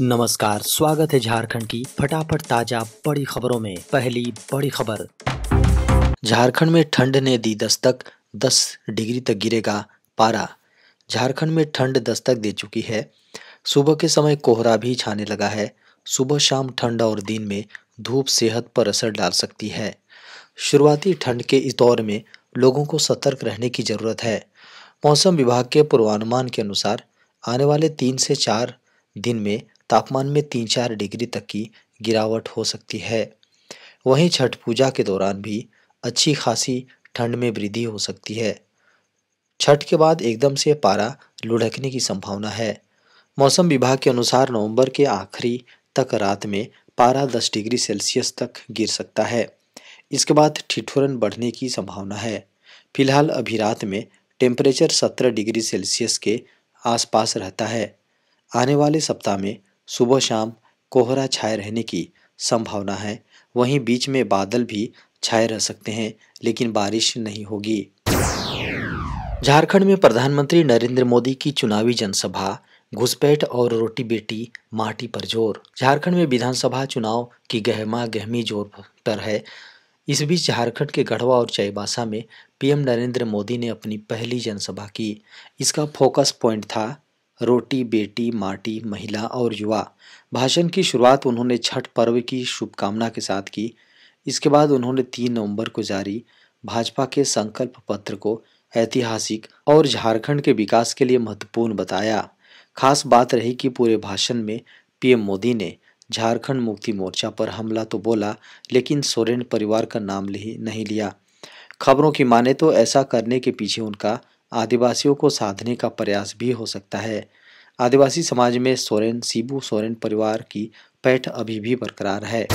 नमस्कार स्वागत है झारखंड की फटाफट ताजा बड़ी खबरों में पहली बड़ी खबर झारखंड में ठंड ने दी दस्तक 10 डिग्री तक गिरेगा पारा झारखंड में ठंड दस्तक दे चुकी है सुबह के समय कोहरा भी छाने लगा है सुबह शाम ठंड और दिन में धूप सेहत पर असर डाल सकती है शुरुआती ठंड के इस दौर में लोगों को सतर्क रहने की ज़रूरत है मौसम विभाग के पूर्वानुमान के अनुसार आने वाले तीन से चार दिन में तापमान में तीन चार डिग्री तक की गिरावट हो सकती है वहीं छठ पूजा के दौरान भी अच्छी खासी ठंड में वृद्धि हो सकती है छठ के बाद एकदम से पारा लुढ़कने की संभावना है मौसम विभाग के अनुसार नवंबर के आखिरी तक रात में पारा 10 डिग्री सेल्सियस तक गिर सकता है इसके बाद ठिठुरन बढ़ने की संभावना है फिलहाल अभी रात में टेम्परेचर 17 डिग्री सेल्सियस के आसपास रहता है आने वाले सप्ताह में सुबह शाम कोहरा छाए रहने की संभावना है वहीं बीच में बादल भी छाए रह सकते हैं लेकिन बारिश नहीं होगी झारखंड में प्रधानमंत्री नरेंद्र मोदी की चुनावी जनसभा घुसपैठ और रोटी बेटी माटी पर जोर झारखंड में विधानसभा चुनाव की गहमा गहमी जोर पर है इस बीच झारखंड के गढ़वा और चाईबासा में पीएम नरेंद्र मोदी ने अपनी पहली जनसभा की इसका फोकस पॉइंट था रोटी बेटी माटी महिला और युवा भाषण की शुरुआत उन्होंने छठ पर्व की शुभकामना के साथ की इसके बाद उन्होंने तीन नवंबर को जारी भाजपा के संकल्प पत्र को ऐतिहासिक और झारखंड के विकास के लिए महत्वपूर्ण बताया खास बात रही कि पूरे भाषण में पीएम मोदी ने झारखंड मुक्ति मोर्चा पर हमला तो बोला लेकिन सोरेन परिवार का नाम नहीं लिया खबरों की माने तो ऐसा करने के पीछे उनका आदिवासियों को साधने का प्रयास भी हो सकता है आदिवासी समाज में सोरेन सीबू सोरेन परिवार की पैठ अभी भी बरकरार है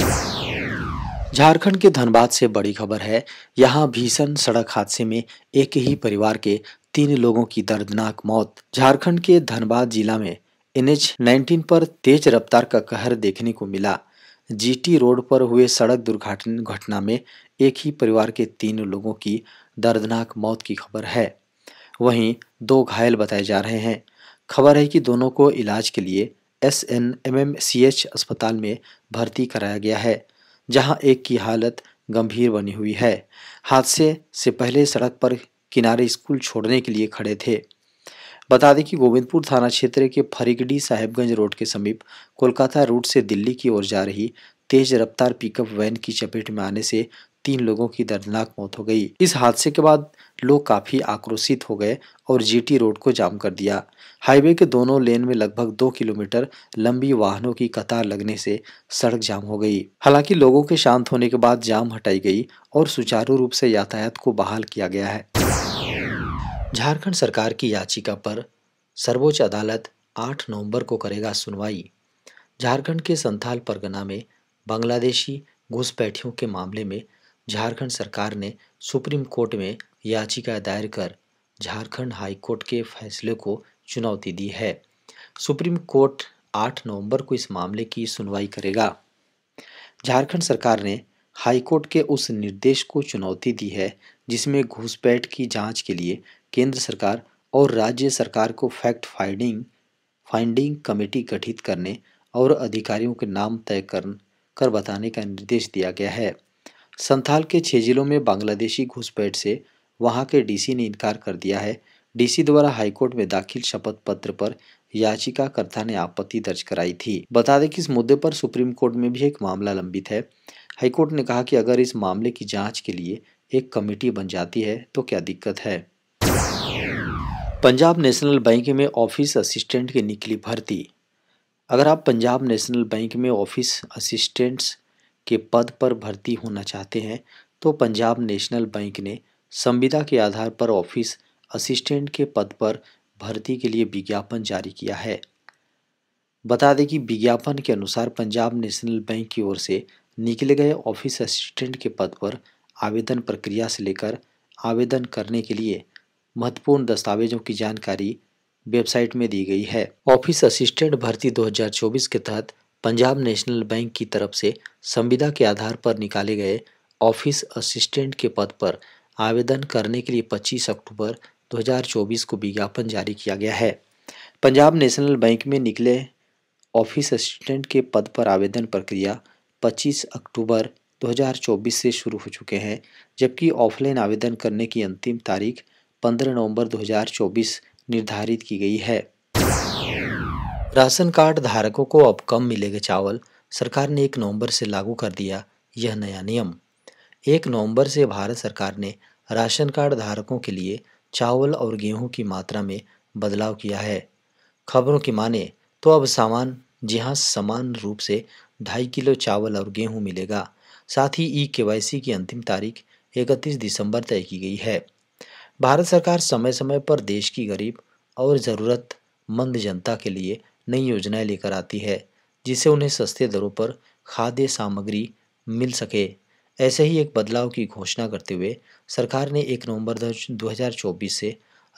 झारखंड के धनबाद से बड़ी खबर है यहाँ भीषण सड़क हादसे में एक ही परिवार के तीन लोगों की दर्दनाक मौत झारखंड के धनबाद जिला में एन एच पर तेज रफ्तार का कहर देखने को मिला जीटी रोड पर हुए सड़क दुर्घटना घटना में एक ही परिवार के तीन लोगों की दर्दनाक मौत की खबर है वहीं दो घायल बताए जा रहे हैं खबर है कि दोनों को इलाज के लिए S N M M C H अस्पताल में भर्ती कराया गया है जहां एक की हालत गंभीर बनी हुई है हादसे से पहले सड़क पर किनारे स्कूल छोड़ने के लिए खड़े थे बता दें कि गोविंदपुर थाना क्षेत्र के फरीगडी साहेबगंज रोड के समीप कोलकाता रूट से दिल्ली की ओर जा रही तेज रफ्तार पिकअप वैन की चपेट में आने से तीन लोगों की दर्दनाक मौत हो गई इस हादसे के बाद लोग काफी आक्रोशित हो गए और जीटी रोड को जाम कर दिया हाईवे के दोनों लेन में लगभग दो किलोमीटर लंबी वाहनों की कतार लगने से सड़क जाम हो गई हालांकि लोगों के शांत होने के बाद जाम हटाई गई और सुचारू रूप से यातायात को बहाल किया गया है झारखंड सरकार की याचिका पर सर्वोच्च अदालत 8 नवंबर को करेगा सुनवाई झारखंड के संथाल परगना में बांग्लादेशी घुसपैठियों के मामले में झारखंड सरकार ने सुप्रीम कोर्ट में याचिका दायर कर झारखंड हाई कोर्ट के फैसले को चुनौती दी है सुप्रीम कोर्ट 8 नवंबर को इस मामले की सुनवाई करेगा झारखंड सरकार ने हाईकोर्ट के उस निर्देश को चुनौती दी है जिसमें घुसपैठ की जांच के लिए केंद्र सरकार और राज्य सरकार को फैक्ट फाइंडिंग फाइंडिंग कमेटी गठित करने और अधिकारियों के नाम तय कर कर बताने का निर्देश दिया गया है संथाल के छः जिलों में बांग्लादेशी घुसपैठ से वहां के डीसी ने इनकार कर दिया है डीसी द्वारा हाईकोर्ट में दाखिल शपथ पत्र पर याचिकाकर्ता ने आपत्ति दर्ज कराई थी बता दें कि इस मुद्दे पर सुप्रीम कोर्ट में भी एक मामला लंबित है हाईकोर्ट ने कहा कि अगर इस मामले की जाँच के लिए एक कमेटी बन जाती है तो क्या दिक्कत है पंजाब नेशनल बैंक में ऑफिस असिस्टेंट की निकली भर्ती अगर आप पंजाब नेशनल बैंक में ऑफिस असिस्टेंट्स के पद पर भर्ती होना चाहते हैं तो पंजाब नेशनल बैंक ने संविदा के आधार पर ऑफिस असिस्टेंट के पद पर भर्ती के लिए विज्ञापन जारी किया है बता दें कि विज्ञापन के अनुसार पंजाब नेशनल बैंक की ओर से निकले गए ऑफिस असिस्टेंट के पद पर आवेदन प्रक्रिया से लेकर आवेदन करने के लिए महत्वपूर्ण दस्तावेजों की जानकारी वेबसाइट में दी गई है ऑफिस असिस्टेंट भर्ती 2024 के तहत पंजाब नेशनल बैंक की तरफ से संविदा के आधार पर निकाले गए ऑफिस असिस्टेंट के पद पर आवेदन करने के लिए 25 अक्टूबर 2024 को विज्ञापन जारी किया गया है पंजाब नेशनल बैंक में निकले ऑफिस असिस्टेंट के पद पर आवेदन प्रक्रिया 25 अक्टूबर 2024 से शुरू हो चुके हैं जबकि ऑफलाइन आवेदन करने की अंतिम तारीख 15 नवंबर 2024 निर्धारित की गई है राशन कार्ड धारकों को अब कम मिलेगा चावल सरकार ने एक नवंबर से लागू कर दिया यह नया नियम एक नवंबर से भारत सरकार ने राशन कार्ड धारकों के लिए चावल और गेहूं की मात्रा में बदलाव किया है खबरों की माने तो अब सामान जी हाँ समान रूप से ढाई किलो चावल और गेहूं मिलेगा साथ ही ई के की अंतिम तारीख 31 दिसंबर तय की गई है भारत सरकार समय समय पर देश की गरीब और ज़रूरतमंद जनता के लिए नई योजनाएं लेकर आती है जिससे उन्हें सस्ते दरों पर खाद्य सामग्री मिल सके ऐसे ही एक बदलाव की घोषणा करते हुए सरकार ने एक नवंबर 2024 से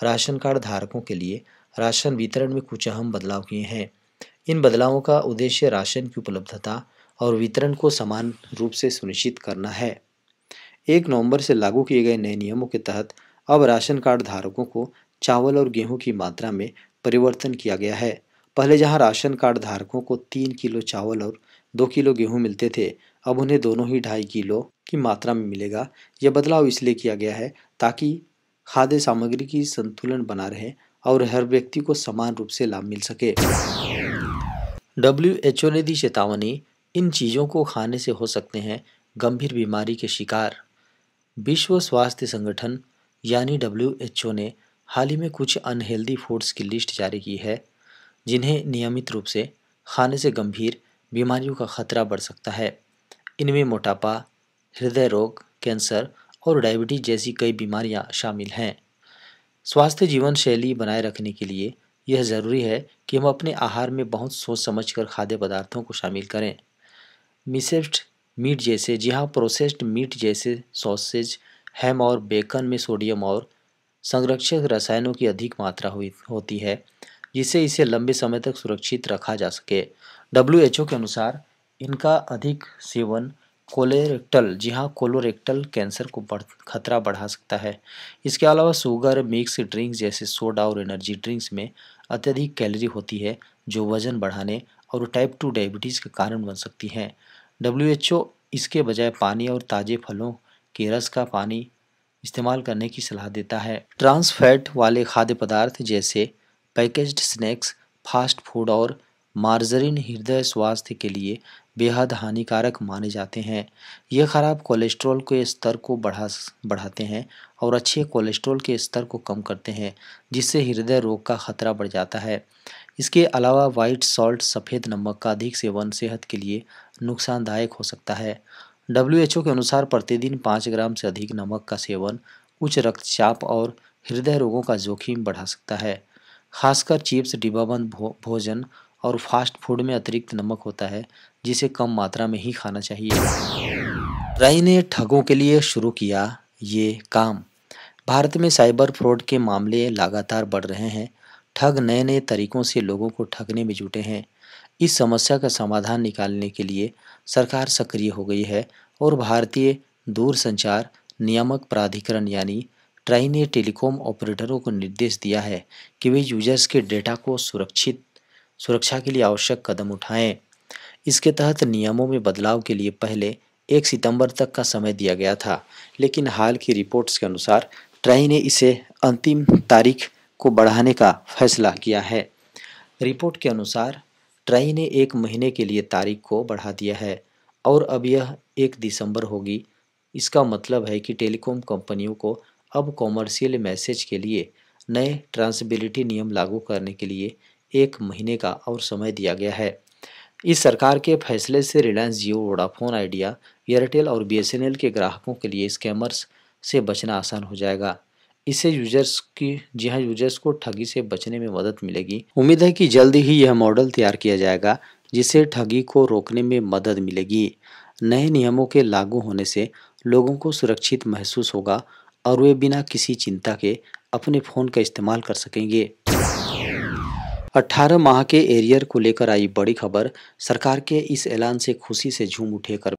राशन कार्ड धारकों के लिए राशन वितरण में कुछ अहम बदलाव किए हैं इन बदलावों का उद्देश्य राशन की उपलब्धता और वितरण को समान रूप से सुनिश्चित करना है एक नवंबर से लागू किए गए नए नियमों के तहत अब राशन कार्ड धारकों को चावल और गेहूं की मात्रा में परिवर्तन किया गया है पहले जहां राशन कार्ड धारकों को तीन किलो चावल और दो किलो गेहूं मिलते थे अब उन्हें दोनों ही ढाई किलो की मात्रा में मिलेगा यह बदलाव इसलिए किया गया है ताकि खाद्य सामग्री की संतुलन बना रहे और हर व्यक्ति को समान रूप से लाभ मिल सके डब्ल्यू ने दी चेतावनी इन चीज़ों को खाने से हो सकते हैं गंभीर बीमारी के शिकार विश्व स्वास्थ्य संगठन यानी डब्ल्यू ने हाल ही में कुछ अनहेल्दी फूड्स की लिस्ट जारी की है जिन्हें नियमित रूप से खाने से गंभीर बीमारियों का खतरा बढ़ सकता है इनमें मोटापा हृदय रोग कैंसर और डायबिटीज जैसी कई बीमारियां शामिल हैं स्वास्थ्य जीवन शैली बनाए रखने के लिए यह ज़रूरी है कि हम अपने आहार में बहुत सोच समझ कर खाद्य पदार्थों को शामिल करें मिसेफ्ट मीट जैसे जी हाँ प्रोसेस्ड मीट जैसे सॉसेज हैम और बेकन में सोडियम और संरक्षक रसायनों की अधिक मात्रा हुई होती है जिससे इसे लंबे समय तक सुरक्षित रखा जा सके डब्ल्यू के अनुसार इनका अधिक सेवन कोलोरेक्टल जी हाँ कोलोरेक्टल कैंसर को बढ़ खतरा बढ़ा सकता है इसके अलावा शुगर मिक्स ड्रिंक्स जैसे सोडा और एनर्जी ड्रिंक्स में अत्यधिक कैलोरी होती है जो वजन बढ़ाने और टाइप टू डायबिटीज़ का कारण बन सकती हैं डब्ल्यू इसके बजाय पानी और ताज़े फलों के रस का पानी इस्तेमाल करने की सलाह देता है ट्रांसफैट वाले खाद्य पदार्थ जैसे पैकेज्ड स्नैक्स फास्ट फूड और मार्जरीन हृदय स्वास्थ्य के लिए बेहद हानिकारक माने जाते हैं ये ख़राब कोलेस्ट्रॉल के स्तर को बढ़ा बढ़ाते हैं और अच्छे कोलेस्ट्रॉल के स्तर को कम करते हैं जिससे हृदय रोग का खतरा बढ़ जाता है इसके अलावा वाइट सॉल्ट सफ़ेद नमक का अधिक सेवन सेहत के लिए नुकसानदायक हो सकता है डब्ल्यू के अनुसार प्रतिदिन पाँच ग्राम से अधिक नमक का सेवन उच्च रक्तचाप और हृदय रोगों का जोखिम बढ़ा सकता है खासकर चिप्स डिब्बाबंद भोजन और फास्ट फूड में अतिरिक्त नमक होता है जिसे कम मात्रा में ही खाना चाहिए राय ने ठगों के लिए शुरू किया ये काम भारत में साइबर फ्रॉड के मामले लगातार बढ़ रहे हैं ठग नए नए तरीकों से लोगों को ठगने में जुटे हैं इस समस्या का समाधान निकालने के लिए सरकार सक्रिय हो गई है और भारतीय दूरसंचार नियामक प्राधिकरण यानी ट्राई ने टेलीकॉम ऑपरेटरों को निर्देश दिया है कि वे यूजर्स के डेटा को सुरक्षित सुरक्षा के लिए आवश्यक कदम उठाएं इसके तहत नियमों में बदलाव के लिए पहले एक सितंबर तक का समय दिया गया था लेकिन हाल की रिपोर्ट्स के अनुसार ट्राई ने इसे अंतिम तारीख को बढ़ाने का फैसला किया है रिपोर्ट के अनुसार ट्राई ने एक महीने के लिए तारीख को बढ़ा दिया है और अब यह एक दिसंबर होगी इसका मतलब है कि टेलीकॉम कंपनियों को अब कॉमर्शियल मैसेज के लिए नए ट्रांसबिलिटी नियम लागू करने के लिए एक महीने का और समय दिया गया है इस सरकार के फैसले से रिलायंस जियो वोडाफोन आइडिया एयरटेल और बीएसएनएल के ग्राहकों के लिए स्कैमर्स से बचना आसान हो जाएगा इससे यूजर्स की जी हाँ यूजर्स को ठगी से बचने में मदद मिलेगी उम्मीद है कि जल्द ही यह मॉडल तैयार किया जाएगा जिससे ठगी को रोकने में मदद मिलेगी नए नियमों के लागू होने से लोगों को सुरक्षित महसूस होगा और वे बिना किसी चिंता के अपने फ़ोन का इस्तेमाल कर सकेंगे 18 माह के एरियर को लेकर आई बड़ी खबर सरकार के इस ऐलान से खुशी से झूम उठे कर